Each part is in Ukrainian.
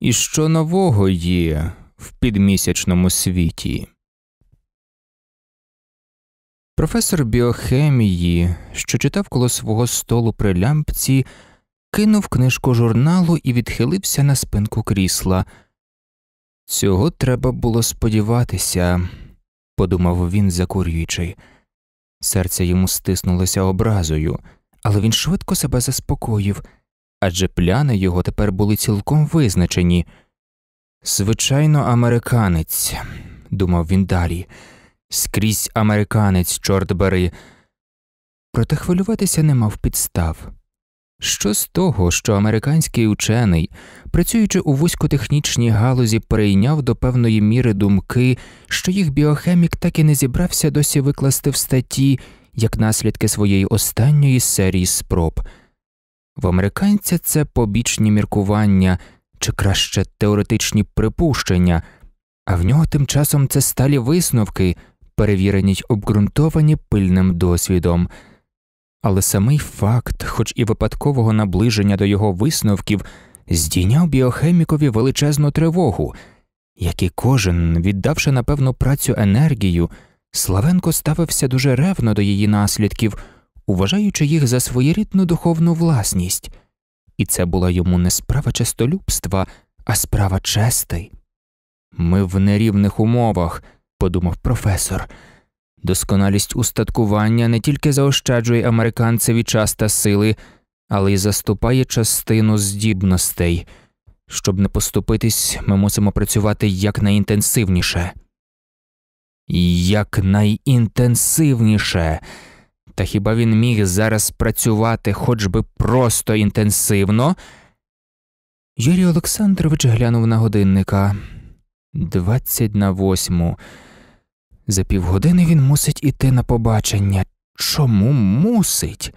І що нового є в підмісячному світі? Професор біохемії, що читав коло свого столу при лямпці, кинув книжку журналу і відхилився на спинку крісла. Цього треба було сподіватися, подумав він, закурюючи. Серце йому стиснулося образою, але він швидко себе заспокоїв адже пляни його тепер були цілком визначені. Звичайно, американець, думав він далі, скрізь американець, чорт бери. Проте хвилюватися не мав підстав. Що з того, що американський учений, працюючи у вузькотехнічній галузі, прийняв до певної міри думки, що їх біохемік так і не зібрався досі викласти в статті як наслідки своєї останньої серії спроб. В американця це побічні міркування чи краще теоретичні припущення, а в нього тим часом це сталі висновки, перевірені й обґрунтовані пильним досвідом. Але самий факт, хоч і випадкового наближення до його висновків, здійняв біохемікові величезну тривогу, як і кожен, віддавши на певну працю енергію, Славенко ставився дуже ревно до її наслідків. Уважаючи їх за своєрідну духовну власність, і це була йому не справа честолюбства, а справа чести. Ми в нерівних умовах, подумав професор. Досконалість устаткування не тільки заощаджує американцеві час та сили, але й заступає частину здібностей. Щоб не поступитись, ми мусимо працювати якнайінтенсивніше. Якнайінтенсивніше та хіба він міг зараз працювати хоч би просто інтенсивно? Юрій Олександрович глянув на годинника двадцять на восьму. За півгодини він мусить іти на побачення. Чому мусить?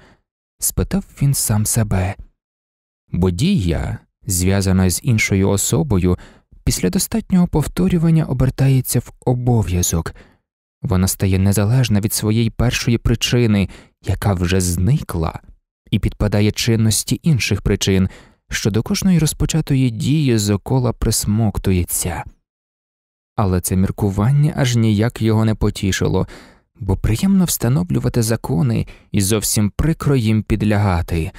спитав він сам себе. Бо дія, зв'язана з іншою особою, після достатнього повторювання обертається в обов'язок. Вона стає незалежна від своєї першої причини, яка вже зникла, і підпадає чинності інших причин, що до кожної розпочатої дії зокола присмоктується. Але це міркування аж ніяк його не потішило, бо приємно встановлювати закони і зовсім прикро їм підлягати.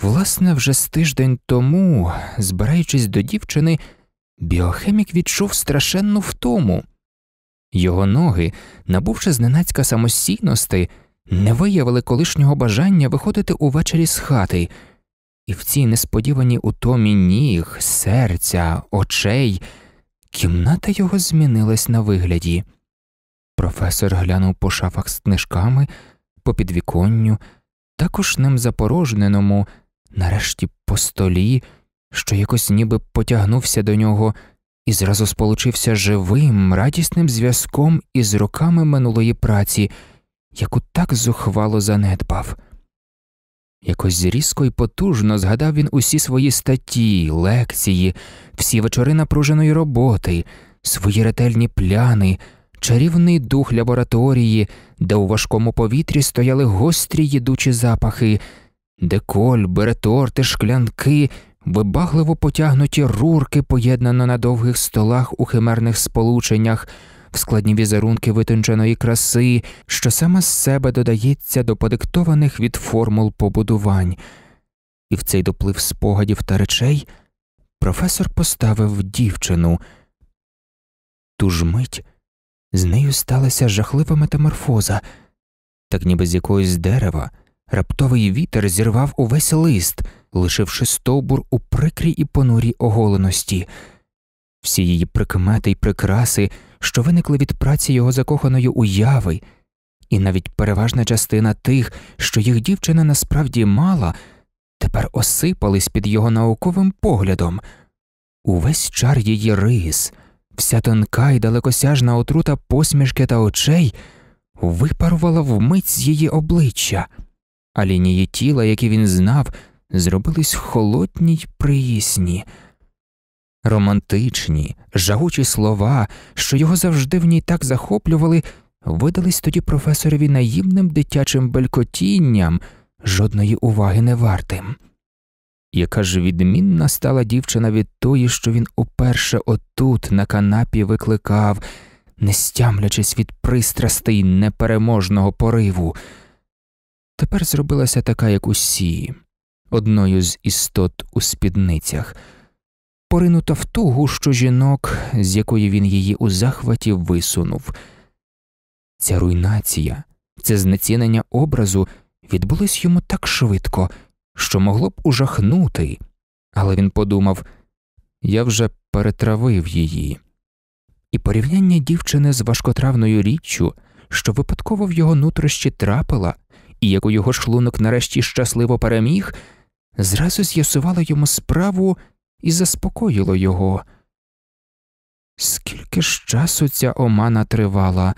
Власне, вже з тиждень тому, збираючись до дівчини, біохемік відчув страшенну втому. Його ноги, набувши зненацька самостійності, не виявили колишнього бажання виходити увечері з хати, і в цій несподіваній утомі ніг, серця, очей, кімната його змінилась на вигляді. Професор глянув по шафах з книжками, по підвіконню, також ним запорожненому, нарешті по столі, що якось ніби потягнувся до нього і зразу сполучився живим, радісним зв'язком із роками минулої праці, яку так зухвало занедбав. Якось різко і потужно згадав він усі свої статті, лекції, всі вечори напруженої роботи, свої ретельні пляни, чарівний дух лабораторії, де у важкому повітрі стояли гострі їдучі запахи, де кольби, реторти, шклянки, вибагливо потягнуті рурки, поєднано на довгих столах у химерних сполученнях, в складні візерунки витонченої краси, що саме з себе додається до подиктованих від формул побудувань, і в цей доплив спогадів та речей професор поставив дівчину. Ту ж мить з нею сталася жахлива метаморфоза, так ніби з якоїсь дерева раптовий вітер зірвав увесь лист лишивши стовбур у прикрій і понурій оголеності. Всі її прикмети й прикраси, що виникли від праці його закоханої уяви, і навіть переважна частина тих, що їх дівчина насправді мала, тепер осипались під його науковим поглядом. Увесь чар її рис, вся тонка і далекосяжна отрута посмішки та очей випарувала вмить з її обличчя, а лінії тіла, які він знав, зробились холодні й приїсні, романтичні, жагучі слова, що його завжди в ній так захоплювали, видались тоді професорові наївним дитячим белькотінням, жодної уваги не вартим. Яка ж відмінна стала дівчина від тої, що він уперше отут на канапі викликав, не стямлячись від пристрастей непереможного пориву, тепер зробилася така, як усі, одною з істот у спідницях, поринута в ту гущу жінок, з якої він її у захваті висунув. Ця руйнація, це знецінення образу відбулось йому так швидко, що могло б ужахнути, але він подумав я вже перетравив її. І порівняння дівчини з важкотравною річчю, що випадково в його нутрощі трапила, і яку його шлунок нарешті щасливо переміг, зразу з'ясувало йому справу і заспокоїло його. Скільки ж часу ця омана тривала?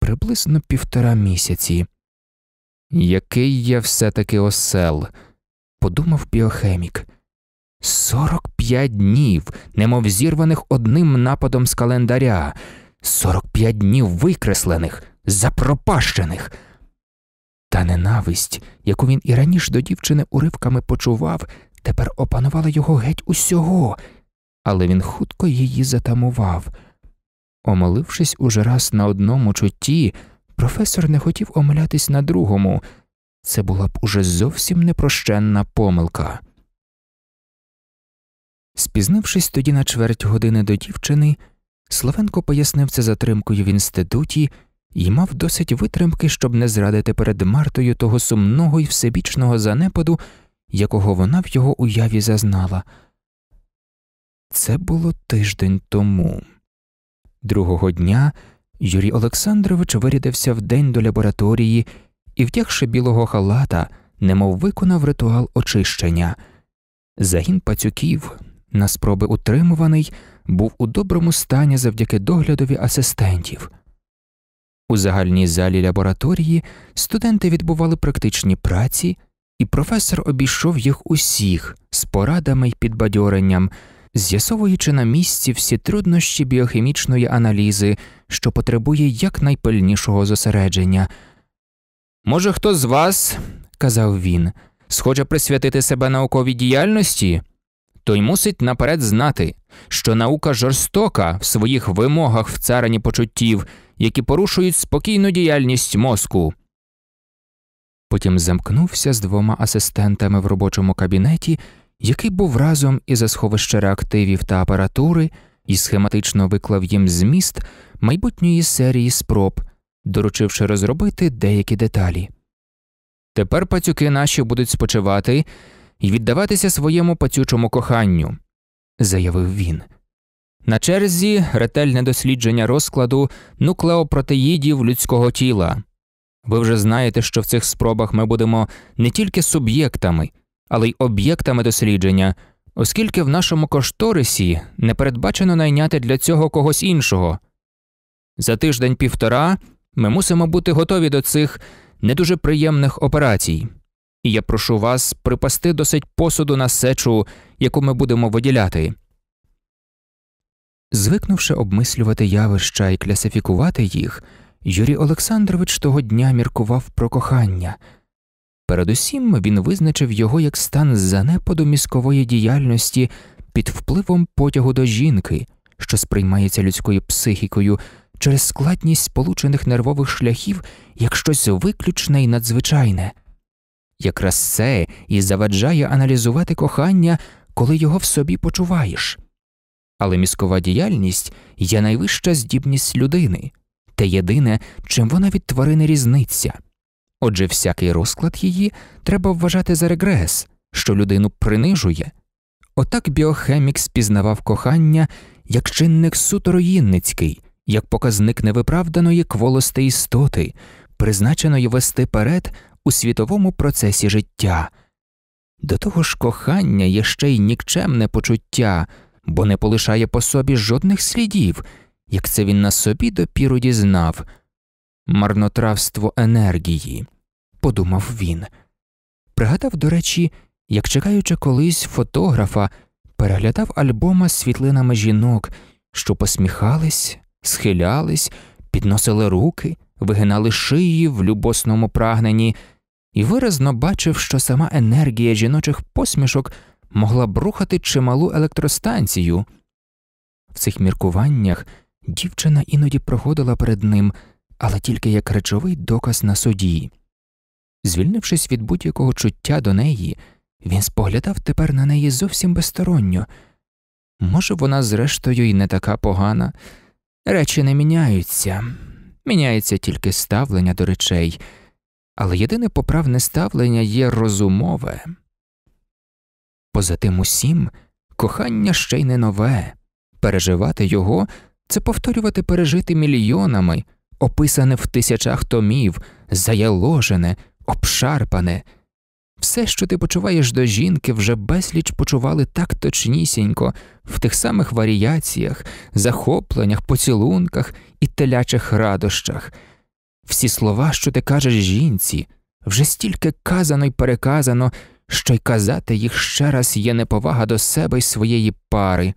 Приблизно півтора місяці. Який я все таки осел, подумав біохемік. Сорок п'ять днів, немов зірваних одним нападом з календаря, сорок п'ять днів викреслених, запропащених. Та ненависть, яку він і раніше до дівчини уривками почував, тепер опанувала його геть усього, але він хутко її затамував. Омолившись уже раз на одному чутті, професор не хотів омилятись на другому це була б уже зовсім непрощенна помилка. Спізнившись тоді на чверть години до дівчини, Славенко пояснив це затримкою в інституті і мав досить витримки, щоб не зрадити перед Мартою того сумного і всебічного занепаду, якого вона в його уяві зазнала. Це було тиждень тому. Другого дня Юрій Олександрович вирядився в день до лабораторії і, втягши білого халата, немов виконав ритуал очищення. Загін пацюків, на спроби утримуваний, був у доброму стані завдяки доглядові асистентів. У загальній залі лабораторії студенти відбували практичні праці, і професор обійшов їх усіх з порадами й підбадьоренням, з'ясовуючи на місці всі труднощі біохімічної аналізи, що потребує якнайпильнішого зосередження. Може, хто з вас, казав він, схоче присвятити себе науковій діяльності, той мусить наперед знати, що наука жорстока в своїх вимогах в царині почуттів які порушують спокійну діяльність мозку. Потім замкнувся з двома асистентами в робочому кабінеті, який був разом і за сховище реактивів та апаратури, і схематично виклав їм зміст майбутньої серії спроб, доручивши розробити деякі деталі. Тепер пацюки наші будуть спочивати і віддаватися своєму пацючому коханню, заявив він. На черзі ретельне дослідження розкладу нуклеопротеїдів людського тіла. Ви вже знаєте, що в цих спробах ми будемо не тільки суб'єктами, але й об'єктами дослідження, оскільки в нашому кошторисі не передбачено найняти для цього когось іншого. За тиждень півтора ми мусимо бути готові до цих не дуже приємних операцій, і я прошу вас припасти досить посуду на сечу, яку ми будемо виділяти. Звикнувши обмислювати явища і класифікувати їх, Юрій Олександрович того дня міркував про кохання. Передусім він визначив його як стан занепаду мізкової діяльності під впливом потягу до жінки, що сприймається людською психікою через складність сполучених нервових шляхів як щось виключне і надзвичайне. Якраз це і заваджає аналізувати кохання, коли його в собі почуваєш. Але мізкова діяльність є найвища здібність людини, те єдине, чим вона від тварини різниця, Отже, всякий розклад її треба вважати за регрес, що людину принижує. Отак біохемік спізнавав кохання як чинник сутороїнницький, як показник невиправданої кволости істоти, призначеної вести перед у світовому процесі життя. До того ж, кохання є ще й нікчемне почуття бо не полишає по собі жодних слідів, як це він на собі допіру дізнав. Марнотравство енергії, подумав він. Пригадав, до речі, як чекаючи колись фотографа, переглядав альбома з світлинами жінок, що посміхались, схилялись, підносили руки, вигинали шиї в любосному прагненні, і виразно бачив, що сама енергія жіночих посмішок могла б рухати чималу електростанцію. В цих міркуваннях дівчина іноді проходила перед ним, але тільки як речовий доказ на суді. Звільнившись від будь-якого чуття до неї, він споглядав тепер на неї зовсім безсторонньо. Може, вона, зрештою, і не така погана. Речі не міняються, міняється тільки ставлення до речей, але єдине поправне ставлення є розумове. Поза тим усім, кохання ще й не нове, переживати його це повторювати пережити мільйонами, описане в тисячах томів, заяложене, обшарпане. Все, що ти почуваєш до жінки, вже безліч почували так точнісінько, в тих самих варіаціях, захопленнях, поцілунках і телячих радощах. Всі слова, що ти кажеш жінці, вже стільки казано й переказано що й казати їх ще раз є неповага до себе й своєї пари,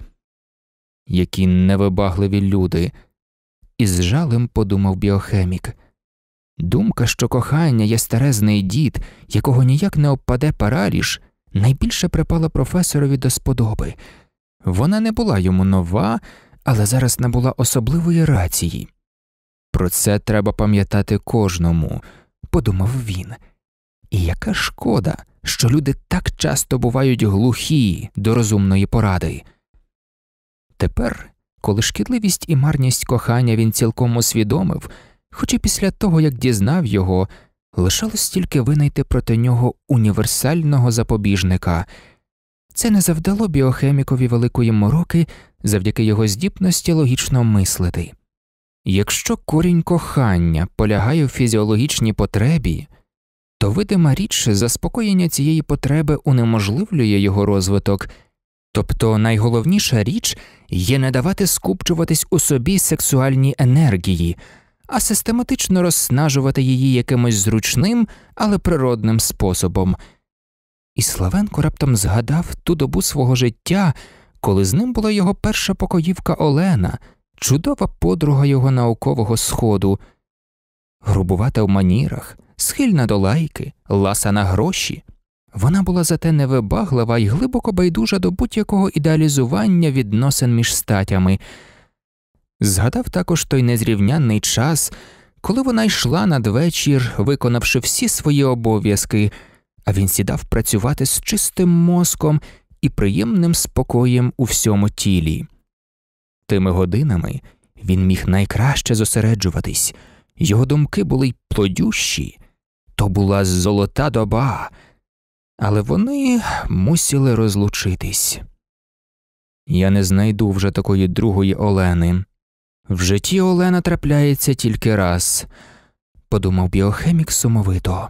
які невибагливі люди, І з жалем подумав біохемік. Думка, що кохання є старезний дід, якого ніяк не обпаде параліш, найбільше припала професорові до сподоби. Вона не була йому нова, але зараз набула особливої рації. Про це треба пам'ятати кожному, подумав він. І яка шкода, що люди так часто бувають глухі до розумної поради. Тепер, коли шкідливість і марність кохання він цілком усвідомив, хоч і після того як дізнав його, лишалось тільки винайти проти нього універсального запобіжника. Це не завдало біохемікові великої мороки завдяки його здібності логічно мислити. Якщо корінь кохання полягає в фізіологічній потребі, то видима річ заспокоєння цієї потреби унеможливлює його розвиток, тобто найголовніша річ є не давати скупчуватись у собі сексуальній енергії, а систематично розснажувати її якимось зручним, але природним способом. І Славенко раптом згадав ту добу свого життя, коли з ним була його перша покоївка Олена, чудова подруга його наукового сходу, грубувата в манірах схильна до лайки, ласа на гроші. Вона була зате невибаглива і глибоко байдужа до будь-якого ідеалізування відносин між статями. Згадав також той незрівнянний час, коли вона йшла надвечір, виконавши всі свої обов'язки, а він сідав працювати з чистим мозком і приємним спокоєм у всьому тілі. Тими годинами він міг найкраще зосереджуватись, його думки були й плодющі, то була золота доба, але вони мусили розлучитись. Я не знайду вже такої другої Олени. В житті Олена трапляється тільки раз, подумав біохемік сумовито.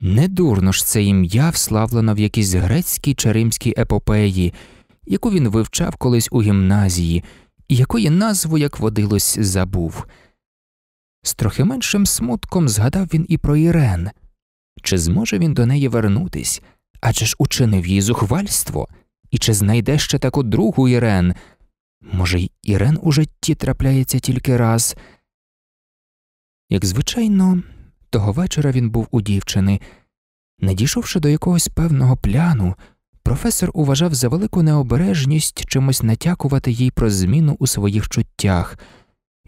Недурно ж це ім'я вславлено в якійсь грецькій чи римській епопеї, яку він вивчав колись у гімназії, і якої назву, як водилось, забув. З трохи меншим смутком згадав він і про Ірен чи зможе він до неї вернутись, адже ж учинив її зухвальство, і чи знайде ще таку другу Ірен? Може, й Ірен у житті трапляється тільки раз. Як звичайно, того вечора він був у дівчини. Не дійшовши до якогось певного пляну, професор уважав за велику необережність чимось натякувати їй про зміну у своїх чуттях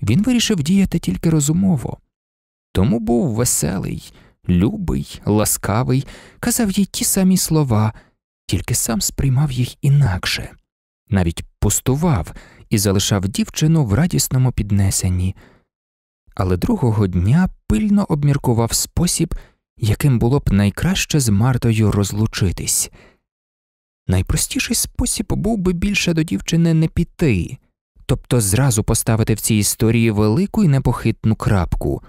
він вирішив діяти тільки розумово. Тому був веселий, любий, ласкавий, казав їй ті самі слова, тільки сам сприймав їх інакше, навіть пустував і залишав дівчину в радісному піднесенні. Але другого дня пильно обміркував спосіб, яким було б найкраще з Мартою розлучитись. Найпростіший спосіб був би більше до дівчини не піти, тобто зразу поставити в цій історії велику і непохитну крапку.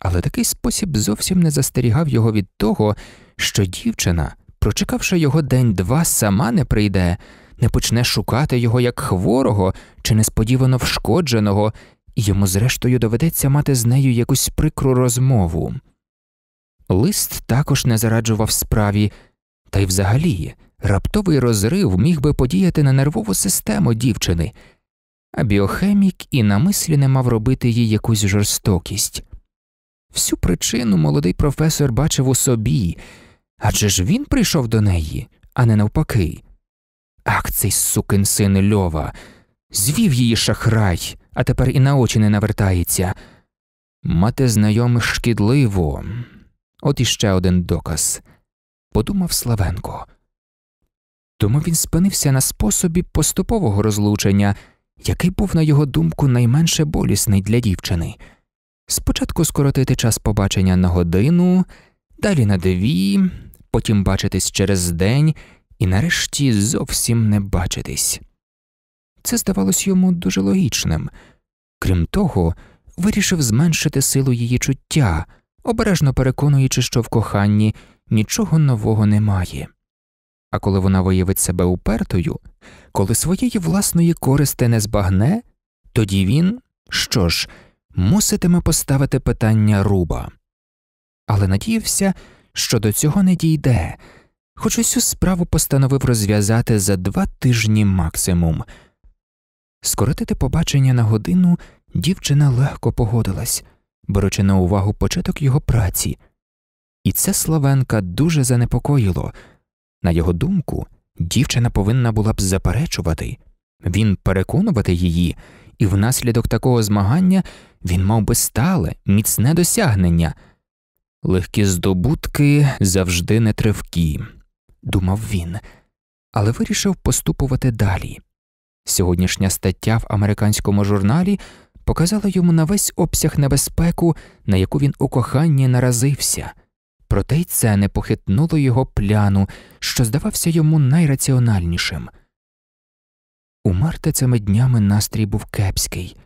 Але такий спосіб зовсім не застерігав його від того, що дівчина, прочекавши його день два, сама не прийде, не почне шукати його як хворого чи несподівано вшкодженого, і йому, зрештою, доведеться мати з нею якусь прикру розмову. Лист також не зараджував справі, та й взагалі раптовий розрив міг би подіяти на нервову систему дівчини а біохемік і на мислі не мав робити їй якусь жорстокість. Всю причину молодий професор бачив у собі адже ж він прийшов до неї, а не навпаки. Ах, цей сукин син Льова, звів її шахрай, а тепер і на очі не навертається. Мати знайомих шкідливо, от іще один доказ, подумав Славенко. Тому він спинився на способі поступового розлучення який був, на його думку, найменше болісний для дівчини спочатку скоротити час побачення на годину, далі на дві, потім бачитись через день і нарешті зовсім не бачитись. Це здавалось йому дуже логічним. Крім того, вирішив зменшити силу її чуття, обережно переконуючи, що в коханні нічого нового немає. А коли вона виявить себе упертою, коли своєї власної користи не збагне, тоді він що ж, муситиме поставити питання руба. Але надіявся, що до цього не дійде, хоч усю справу постановив розв'язати за два тижні максимум. Скоротити побачення на годину дівчина легко погодилась, беручи на увагу початок його праці, і це Славенка дуже занепокоїло. На його думку, Дівчина повинна була б заперечувати, він переконувати її, і внаслідок такого змагання він мав би стале, міцне досягнення. Легкі здобутки завжди нетривкі, думав він, але вирішив поступувати далі. Сьогоднішня стаття в американському журналі показала йому на весь обсяг небезпеку, на яку він у коханні наразився проте й це не похитнуло його пляну, що здавався йому найраціональнішим. У Марта цими днями настрій був кепський.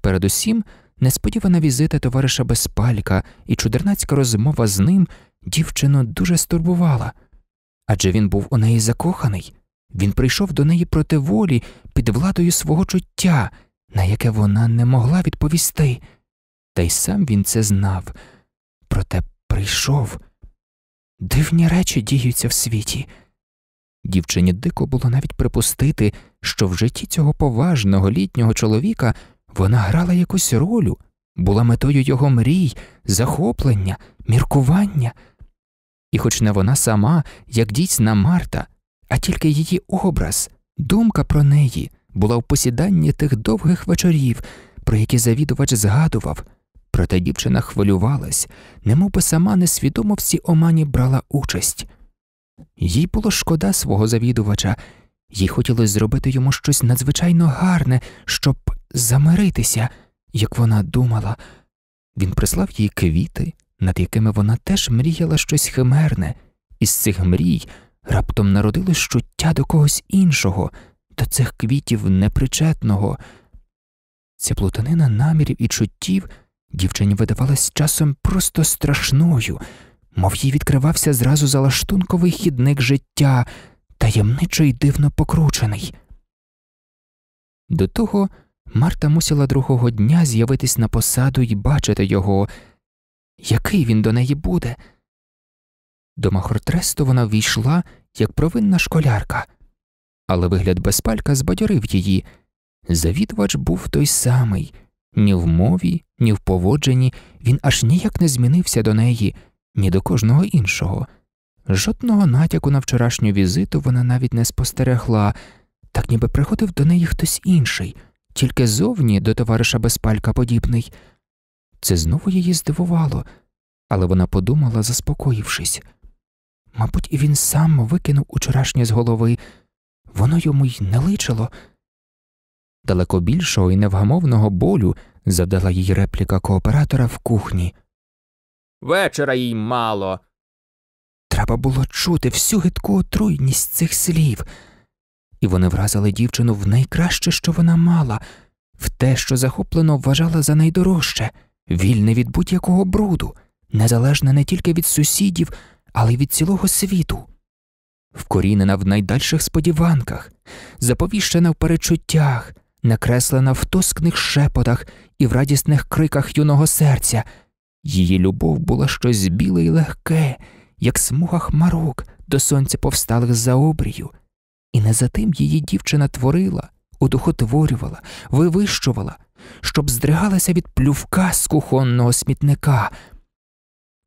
Передусім, несподівана візита товариша Безпалька і чудернацька розмова з ним дівчину дуже стурбувала адже він був у неї закоханий, він прийшов до неї проти волі під владою свого чуття, на яке вона не могла відповісти, та й сам він це знав. Проте прийшов. Дивні речі діються в світі. Дівчині дико було навіть припустити, що в житті цього поважного літнього чоловіка вона грала якусь роль, була метою його мрій, захоплення, міркування. І, хоч не вона сама, як дійсна Марта, а тільки її образ, думка про неї була в посіданні тих довгих вечорів, про які завідувач згадував. Проте дівчина хвилювалась, немовби сама несвідомо в цій омані брала участь. Їй було шкода свого завідувача, їй хотілося зробити йому щось надзвичайно гарне, щоб замиритися, як вона думала. Він прислав їй квіти, над якими вона теж мріяла щось химерне, із цих мрій раптом народилось щуття до когось іншого, до цих квітів непричетного. Ця плутанина намірів і чуттів Дівчині видавалась часом просто страшною, мов їй відкривався зразу залаштунковий хідник життя, таємничо й дивно покручений. До того Марта мусила другого дня з'явитись на посаду і бачити його, який він до неї буде. До Махортресту вона війшла, як провинна школярка, але вигляд безпалька збадьорив її. Завідувач був той самий. Ні в мові, ні в поводженні він аж ніяк не змінився до неї, ні до кожного іншого. Жодного натяку на вчорашню візиту вона навіть не спостерегла, так ніби приходив до неї хтось інший, тільки зовні до товариша Безпалька подібний. Це знову її здивувало, але вона подумала, заспокоївшись. Мабуть, і він сам викинув учорашнє з голови, воно йому й не личило далеко більшого і невгамовного болю, завдала їй репліка кооператора в кухні. Вечора їй мало. Треба було чути всю гидку отруйність цих слів, і вони вразили дівчину в найкраще, що вона мала, в те, що захоплено вважала за найдорожче, вільне від будь-якого бруду, незалежне не тільки від сусідів, але й від цілого світу, вкорінена в найдальших сподіванках, заповіщена в перечуттях, накреслена в тоскних шепотах і в радісних криках юного серця. Її любов була щось біле і легке, як смуга хмарок до сонця повсталих за обрію, і не за тим її дівчина творила, удухотворювала, вивищувала, щоб здригалася від плювка з кухонного смітника.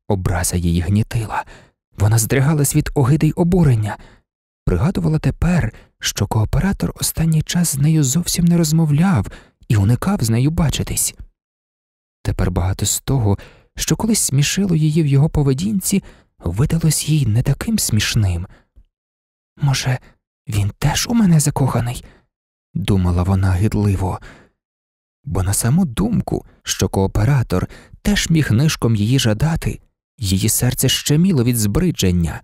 Образа її гнітила, вона здригалась від огиди й обурення, пригадувала тепер, що кооператор останній час з нею зовсім не розмовляв і уникав з нею бачитись. Тепер багато з того, що колись смішило її в його поведінці, видалось їй не таким смішним. Може, він теж у мене закоханий, думала вона гидливо, бо на саму думку, що кооператор теж міг нишком її жадати, її серце щеміло від збридження.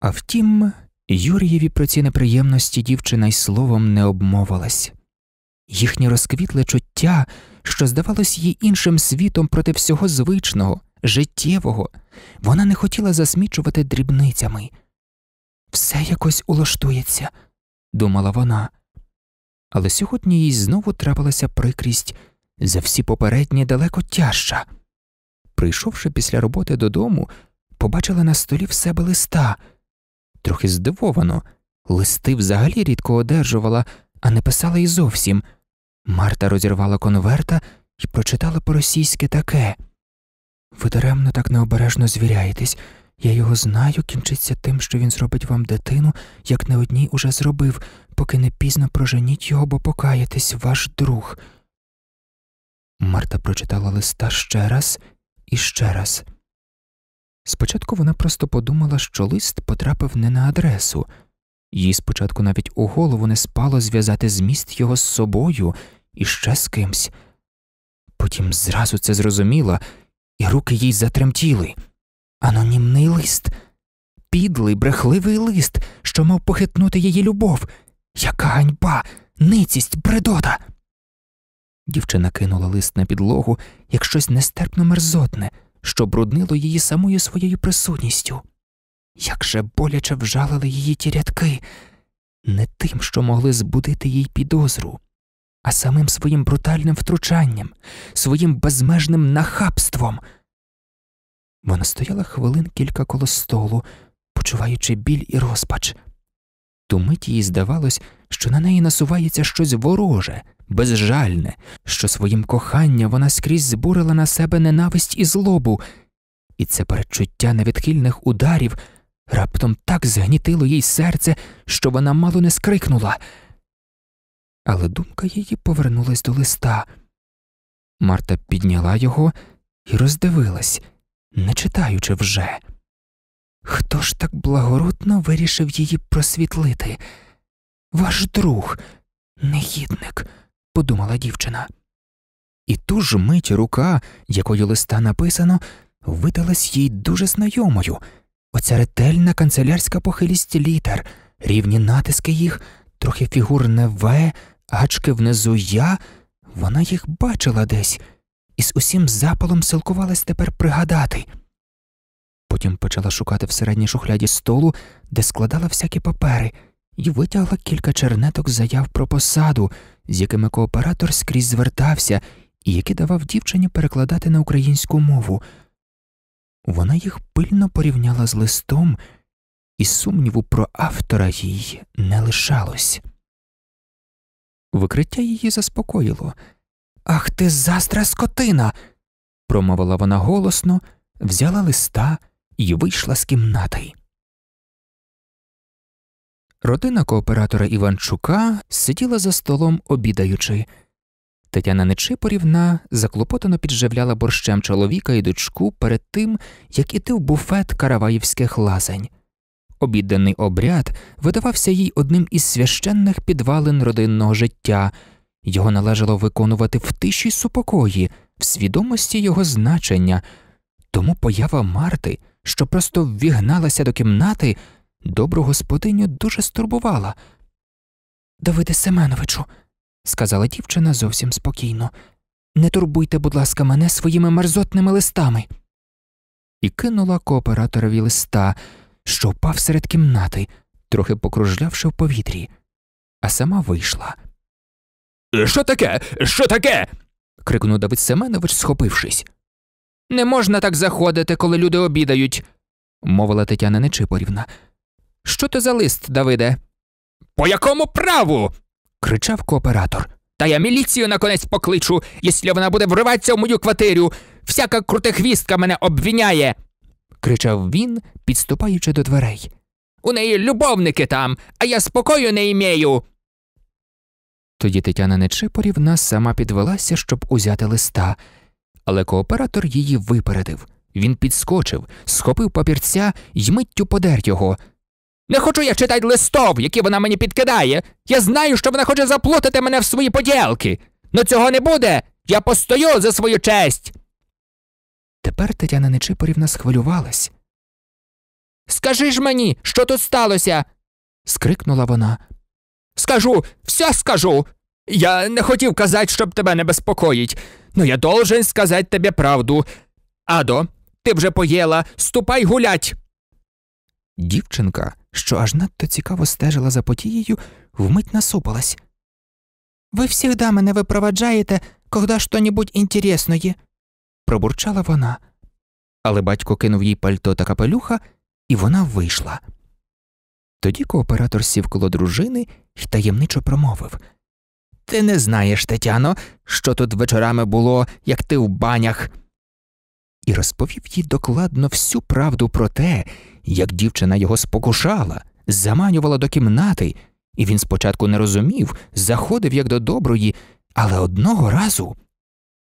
А втім, Юрієві про ці неприємності дівчина й словом не обмовилась. Їхнє розквітле чуття, що здавалось їй іншим світом проти всього звичного, життєвого, вона не хотіла засмічувати дрібницями. Все якось улаштується, думала вона. Але сьогодні їй знову трапилася прикрість за всі попередні далеко тяжча. Прийшовши після роботи додому, побачила на столі в себе листа трохи здивовано. Листи взагалі рідко одержувала, а не писала й зовсім. Марта розірвала конверта і прочитала по-російськи таке Ви даремно так необережно звіряєтесь. Я його знаю, кінчиться тим, що він зробить вам дитину, як не одній уже зробив, поки не пізно проженіть його, бо покаєтесь, ваш друг. Марта прочитала листа ще раз і ще раз. Спочатку вона просто подумала, що лист потрапив не на адресу, їй спочатку навіть у голову не спало зв'язати зміст його з собою і ще з кимсь. Потім зразу це зрозуміла, і руки їй затремтіли. Анонімний лист, підлий, брехливий лист, що мав похитнути її любов. Яка ганьба, ницість, бредота. Дівчина кинула лист на підлогу як щось нестерпно мерзотне що бруднило її самою своєю присутністю. Як же боляче вжалили її ті рядки, не тим, що могли збудити їй підозру, а самим своїм брутальним втручанням, своїм безмежним нахабством. Вона стояла хвилин кілька коло столу, почуваючи біль і розпач. Ту мить їй здавалось, що на неї насувається щось вороже, безжальне, що своїм коханням вона скрізь збурила на себе ненависть і злобу, і це передчуття невідхильних ударів раптом так згнітило їй серце, що вона мало не скрикнула. Але думка її повернулась до листа. Марта підняла його і роздивилась, не читаючи вже. Хто ж так благородно вирішив її просвітлити? Ваш друг, негідник, подумала дівчина. І ту ж мить рука, якою листа написано, видалась їй дуже знайомою оця ретельна канцелярська похилість літер, рівні натиски їх, трохи фігурне В, гачки внизу я, вона їх бачила десь, і з усім запалом силкувалась тепер пригадати. Потім почала шукати в середній шухляді столу, де складала всякі папери, і витягла кілька чернеток заяв про посаду, з якими кооператор скрізь звертався і які давав дівчині перекладати на українську мову. Вона їх пильно порівняла з листом, і сумніву про автора їй не лишалось. Викриття її заспокоїло. Ах ти, заздра скотина. промовила вона голосно, взяла листа і вийшла з кімнати. Родина кооператора Іванчука сиділа за столом, обідаючи. Тетяна Нечипорівна заклопотано підживляла борщем чоловіка і дочку перед тим, як іти в буфет караваївських лазень. Обідданий обряд видавався їй одним із священних підвалин родинного життя, його належало виконувати в тиші супокої, в свідомості його значення, тому поява Марти що просто ввігналася до кімнати, добру господиню дуже стурбувала. Давиде Семеновичу, сказала дівчина зовсім спокійно, не турбуйте, будь ласка, мене своїми мерзотними листами. І кинула кооператорові листа, що впав серед кімнати, трохи покружлявши в повітрі, а сама вийшла. Що таке? Що таке? крикнув Давид Семенович, схопившись. Не можна так заходити, коли люди обідають, мовила Тетяна Нечипорівна. Що то за лист, Давиде? По якому праву? кричав кооператор. Та я міліцію наконець покличу, якщо вона буде вриватися в мою квартиру. Всяка хвістка мене обвіняє, кричав він, підступаючи до дверей. У неї любовники там, а я спокою не імею. Тоді Тетяна Нечипорівна сама підвелася, щоб узяти листа але кооператор її випередив. Він підскочив, схопив папірця й миттю подер його. Не хочу я читати листов, які вона мені підкидає. Я знаю, що вона хоче заплутати мене в свої поділки. Но цього не буде. Я постою за свою честь. Тепер Тетяна Нечипорівна схвилювалась. Скажи ж мені, що тут сталося? скрикнула вона. Скажу, все скажу. Я не хотів казать, щоб тебе не безпокоїть, но ну, я должен сказати тебе правду. Адо, ти вже поїла, ступай гулять. Дівчинка, що аж надто цікаво стежила за потією, вмить насупилась. Ви всегда мене випроваджаєте, когда что-нибудь інтересное, пробурчала вона. Але батько кинув їй пальто та капелюха, і вона вийшла. Тоді кооператор сів коло дружини й таємничо промовив. Ти не знаєш, Тетяно, що тут вечорами було, як ти в банях. І розповів їй докладно всю правду про те, як дівчина його спокушала, заманювала до кімнати, і він спочатку не розумів, заходив як до доброї, але одного разу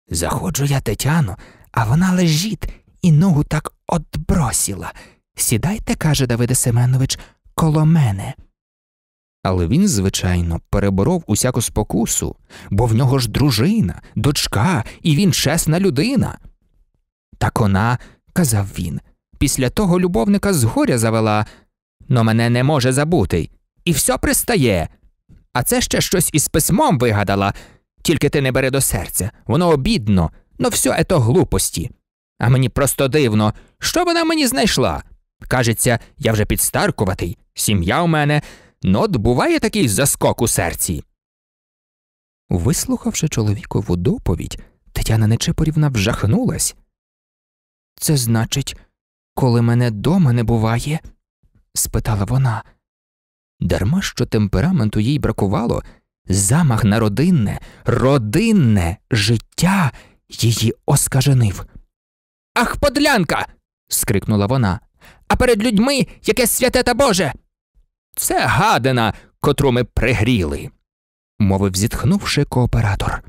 заходжу я Тетяно, а вона лежить і ногу так отбросила. Сідайте, каже Давиде Семенович, коло мене. Але він, звичайно, переборов усяку спокусу, бо в нього ж дружина, дочка, і він чесна людина. Так вона, казав він, після того любовника згоря завела, но мене не може забути, і все пристає. А це ще щось із письмом вигадала, тільки ти не бери до серця, воно обідно, но все ето глупості. А мені просто дивно, що вона мені знайшла. Кажеться, я вже підстаркуватий, сім'я у мене. Но от буває такий заскок у серці. Вислухавши чоловікову доповідь, Тетяна Нечипорівна вжахнулась. Це значить, коли мене дома не буває? спитала вона. Дарма що темпераменту їй бракувало, замах на родинне, родинне життя її оскаженив. Ах, подлянка. скрикнула вона. А перед людьми яке святе та Боже. Це гадина, котру ми пригріли, мовив зітхнувши кооператор.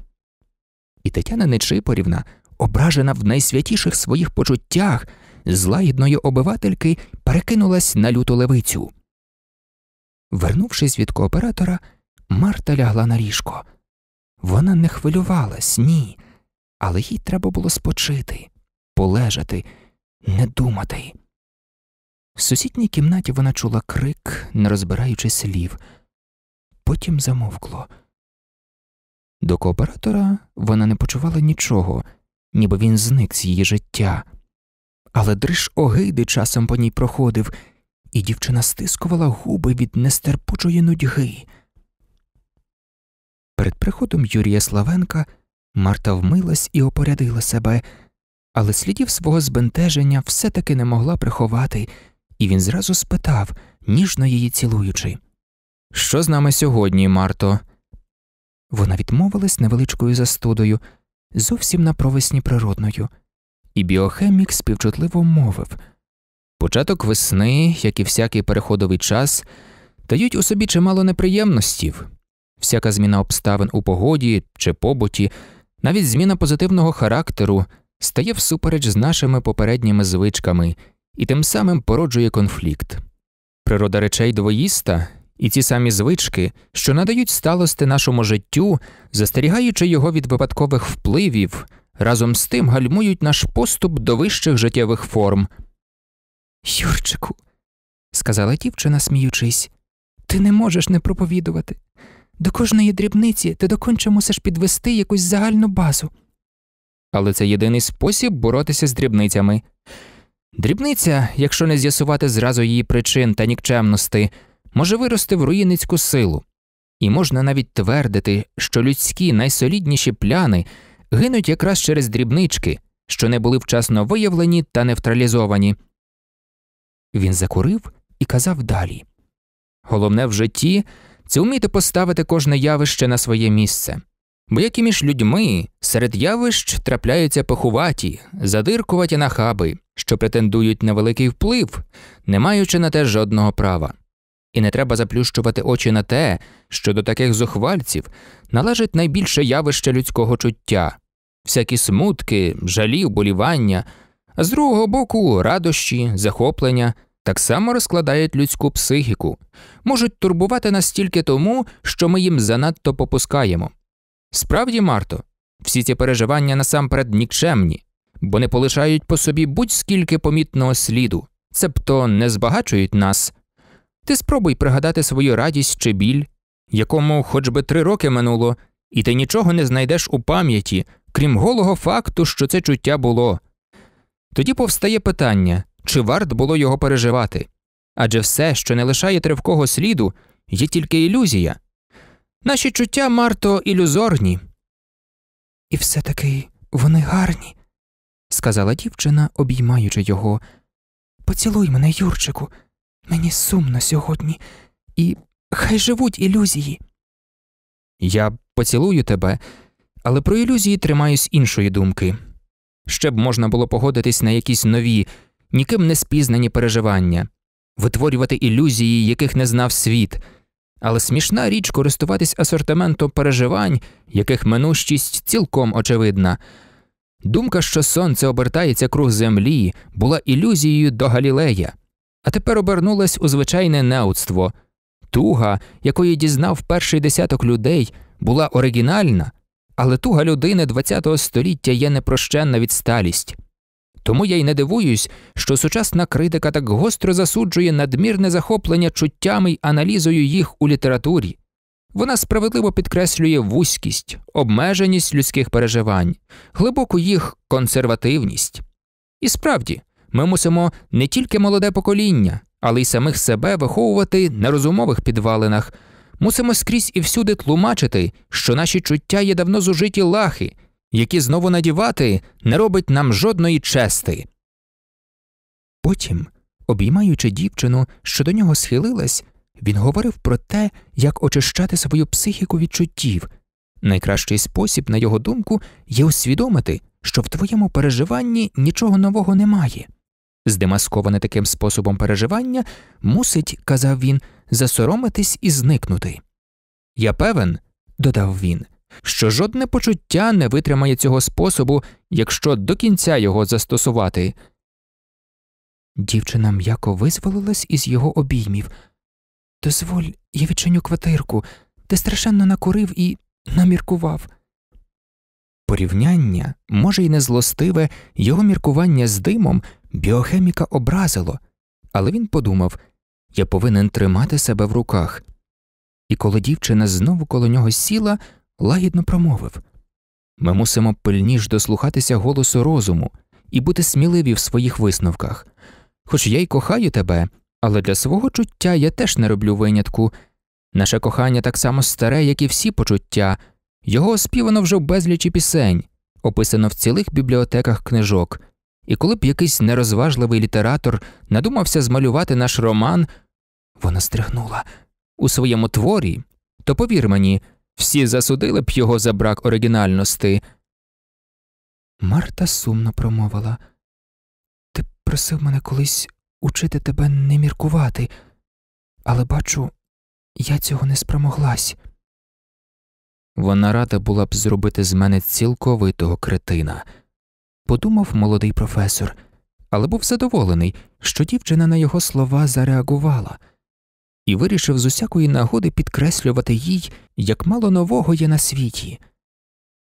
І Тетяна Нечипорівна, ображена в найсвятіших своїх почуттях, з лагідної обивательки перекинулась на люту левицю. Вернувшись від кооператора, Марта лягла на ліжко. Вона не хвилювалась, ні, але їй треба було спочити, полежати, не думати. В сусідній кімнаті вона чула крик, не розбираючи слів, потім замовкло. До кооператора вона не почувала нічого, ніби він зник з її життя, але дриж огиди часом по ній проходив, і дівчина стискувала губи від нестерпучої нудьги. Перед приходом Юрія Славенка Марта вмилась і опорядила себе, але слідів свого збентеження все таки не могла приховати і він зразу спитав, ніжно її цілуючи Що з нами сьогодні, Марто? Вона відмовилась невеличкою застудою, зовсім на провесні природною, і біохемік співчутливо мовив Початок весни, як і всякий переходовий час, дають у собі чимало неприємностів. Всяка зміна обставин у погоді чи побуті, навіть зміна позитивного характеру стає всупереч з нашими попередніми звичками і тим самим породжує конфлікт. Природа речей двоїста і ці самі звички, що надають сталости нашому життю, застерігаючи його від випадкових впливів, разом з тим гальмують наш поступ до вищих життєвих форм. Юрчику, сказала дівчина, сміючись, ти не можеш не проповідувати. До кожної дрібниці ти доконче мусиш підвести якусь загальну базу. Але це єдиний спосіб боротися з дрібницями. Дрібниця, якщо не з'ясувати зразу її причин та нікчемності, може вирости в руїницьку силу, і можна навіть твердити, що людські найсолідніші пляни гинуть якраз через дрібнички, що не були вчасно виявлені та нейтралізовані. Він закурив і казав далі. Головне в житті це вміти поставити кожне явище на своє місце. Бо як і між людьми, серед явищ трапляються поховаті, задиркуваті нахаби, що претендують на великий вплив, не маючи на те жодного права. І не треба заплющувати очі на те, що до таких зухвальців належить найбільше явище людського чуття, всякі смутки, жалі, болівання, а з другого боку, радощі, захоплення. Так само розкладають людську психіку, можуть турбувати нас тільки тому, що ми їм занадто попускаємо. Справді, Марто, всі ці переживання насамперед нікчемні, бо не полишають по собі будь скільки помітного сліду, цебто не збагачують нас. Ти спробуй пригадати свою радість чи біль, якому хоч би три роки минуло, і ти нічого не знайдеш у пам'яті, крім голого факту, що це чуття було. Тоді повстає питання, чи варт було його переживати? Адже все, що не лишає тривкого сліду, є тільки ілюзія, Наші чуття марто ілюзорні. І все таки вони гарні, сказала дівчина, обіймаючи його. Поцілуй мене, Юрчику, мені сумно сьогодні, і хай живуть ілюзії. Я поцілую тебе, але про ілюзії тримаюсь іншої думки. Ще б можна було погодитись на якісь нові, ніким не спізнані переживання, витворювати ілюзії, яких не знав світ. Але смішна річ користуватись асортиментом переживань, яких минущість цілком очевидна. Думка, що сонце обертається круг землі, була ілюзією до Галілея, а тепер обернулась у звичайне неудство. Туга, якої дізнав перший десяток людей, була оригінальна, але туга людини ХХ століття є непрощенна відсталість. Тому я й не дивуюсь, що сучасна критика так гостро засуджує надмірне захоплення чуттями й аналізою їх у літературі. Вона справедливо підкреслює вузькість, обмеженість людських переживань, глибоку їх консервативність. І справді, ми мусимо не тільки молоде покоління, але й самих себе виховувати на розумових підвалинах, мусимо скрізь і всюди тлумачити, що наші чуття є давно зужиті лахи які знову надівати, не робить нам жодної чести. Потім, обіймаючи дівчину, що до нього схилилась, він говорив про те, як очищати свою психіку відчуттів Найкращий спосіб, на його думку, є усвідомити, що в твоєму переживанні нічого нового немає. Здемасковане таким способом переживання мусить, казав він, засоромитись і зникнути. Я певен, додав він, що жодне почуття не витримає цього способу, якщо до кінця його застосувати. Дівчина м'яко визволилась із його обіймів. Дозволь, я відчиню квартирку, ти страшенно накурив і наміркував. Порівняння, може, й не злостиве, його міркування з димом біохеміка образило, але він подумав я повинен тримати себе в руках. І коли дівчина знову коло нього сіла, лагідно промовив ми мусимо пильніш дослухатися голосу розуму і бути сміливі в своїх висновках. Хоч я й кохаю тебе, але для свого чуття я теж не роблю винятку. Наше кохання так само старе, як і всі почуття, його оспівано вже в безлічі пісень, описано в цілих бібліотеках книжок, і коли б якийсь нерозважливий літератор надумався змалювати наш роман, вона стригнула у своєму творі, то повір мені, всі засудили б його за брак оригінальності. Марта сумно промовила Ти просив мене колись учити тебе не міркувати, але бачу, я цього не спромоглась. Вона рада була б зробити з мене цілковитого кретина, подумав молодий професор, але був задоволений, що дівчина на його слова зареагувала і вирішив з усякої нагоди підкреслювати їй, як мало нового є на світі.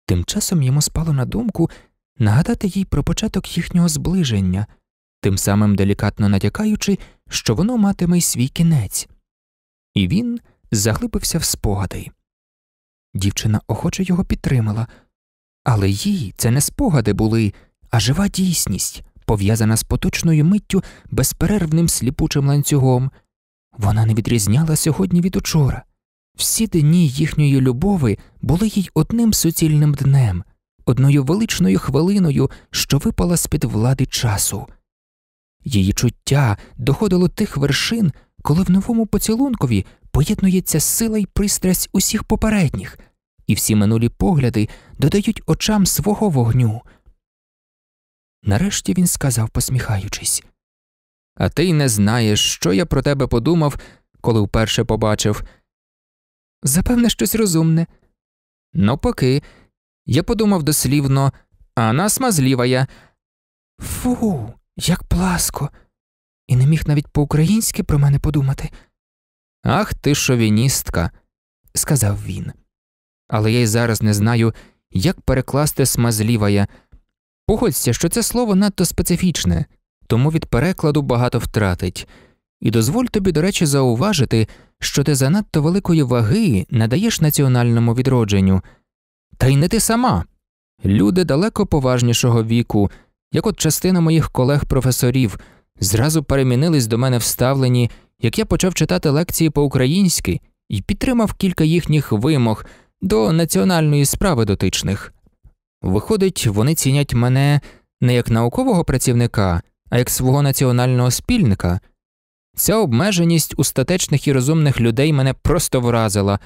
Тим часом йому спало на думку нагадати їй про початок їхнього зближення, тим самим делікатно натякаючи, що воно матиме й свій кінець, і він заглибився в спогади. Дівчина охоче його підтримала, але їй це не спогади були, а жива дійсність, пов'язана з поточною миттю безперервним сліпучим ланцюгом, вона не відрізняла сьогодні від учора. Всі дні їхньої любови були їй одним суцільним днем, одною величною хвилиною, що випала з під влади часу. Її чуття доходило тих вершин, коли в новому поцілункові поєднується сила й пристрасть усіх попередніх, і всі минулі погляди додають очам свого вогню. Нарешті він сказав, посміхаючись а ти й не знаєш, що я про тебе подумав, коли вперше побачив. Запевне, щось розумне. Ну, поки. Я подумав дослівно, а нас мазлівая. Фу, як пласко, і не міг навіть по-українськи про мене подумати. Ах ти шовіністка, сказав він. Але я й зараз не знаю, як перекласти смазлівая. Погодься, що це слово надто специфічне, тому від перекладу багато втратить. І дозволь тобі, до речі, зауважити, що ти занадто великої ваги надаєш національному відродженню. Та й не ти сама. Люди далеко поважнішого віку, як от частина моїх колег-професорів, зразу перемінились до мене в ставленні, як я почав читати лекції по-українськи і підтримав кілька їхніх вимог до національної справи дотичних. Виходить, вони цінять мене не як наукового працівника, а як свого національного спільника. Ця обмеженість устатечних і розумних людей мене просто вразила,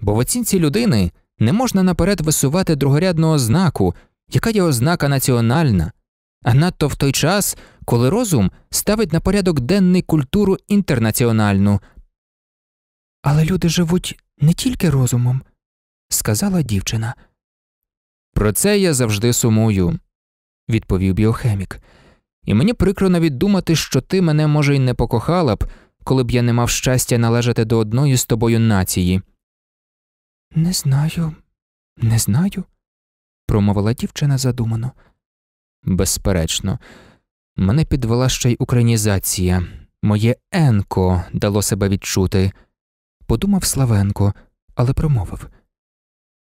бо в оцінці людини не можна наперед висувати другорядного знаку, яка є ознака національна, а надто в той час, коли розум ставить на порядок денний культуру інтернаціональну. Але люди живуть не тільки розумом, сказала дівчина. Про це я завжди сумую, відповів біохемік і мені прикро навіть думати, що ти мене, може, й не покохала б, коли б я не мав щастя належати до одної з тобою нації. Не знаю, не знаю, промовила дівчина задумано. Безперечно, мене підвела ще й українізація. Моє Енко дало себе відчути. Подумав Славенко, але промовив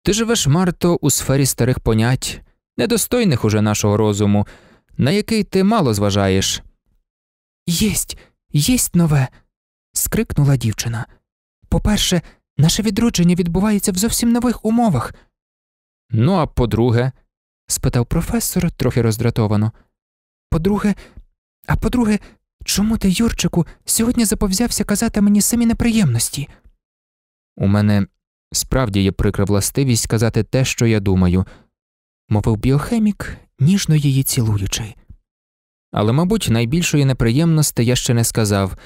Ти живеш, Марто, у сфері старих понять, недостойних уже нашого розуму на який ти мало зважаєш. Єсть, єсть нове. скрикнула дівчина. По перше, наше відродження відбувається в зовсім нових умовах. Ну, а по-друге? спитав професор трохи роздратовано. По-друге, а по-друге, чому ти, Юрчику, сьогодні заповзявся казати мені самі неприємності? У мене справді є прикра властивість сказати те, що я думаю, мовив біохемік, ніжно її цілуючи. Але, мабуть, найбільшої неприємності я ще не сказав.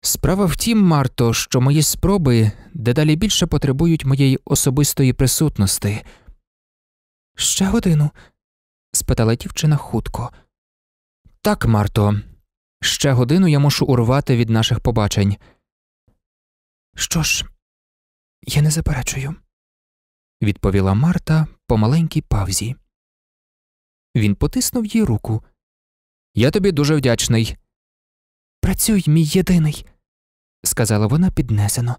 Справа в тім, Марто, що мої спроби дедалі більше потребують моєї особистої присутності. Ще годину? спитала дівчина хутко. Так, Марто, ще годину я мушу урвати від наших побачень. Що ж, я не заперечую, відповіла Марта, по маленькій павзі. Він потиснув їй руку. Я тобі дуже вдячний. Працюй, мій єдиний, сказала вона піднесено,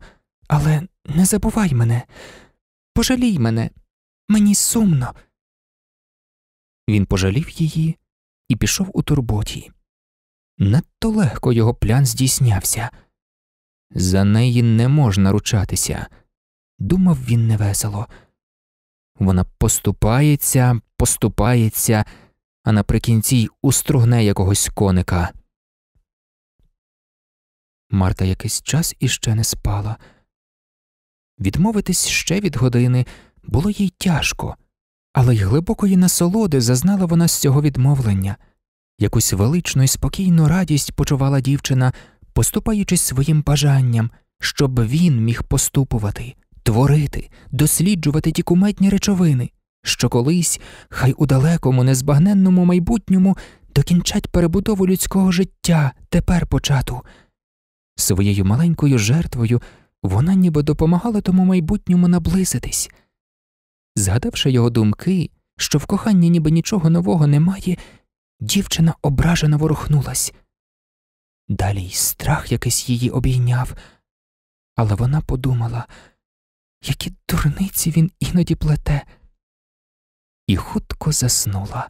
але не забувай мене, пожалій мене, мені сумно. Він пожалів її і пішов у турботі. Надто легко його плян здійснявся. За неї не можна ручатися, думав він невесело. Вона поступається, поступається, а наприкінці й устругне якогось коника. Марта якийсь час іще не спала. Відмовитись ще від години було їй тяжко, але й глибокої насолоди зазнала вона з цього відмовлення. Якусь величну і спокійну радість почувала дівчина, поступаючись своїм бажанням, щоб він міг поступувати творити, досліджувати ті куметні речовини, що колись, хай у далекому, незбагненному майбутньому докінчать перебудову людського життя тепер почату. Своєю маленькою жертвою вона ніби допомагала тому майбутньому наблизитись. Згадавши його думки, що в коханні ніби нічого нового немає, дівчина ображено ворухнулась. Далі й страх якийсь її обійняв, але вона подумала які дурниці він іноді плете, і хутко заснула.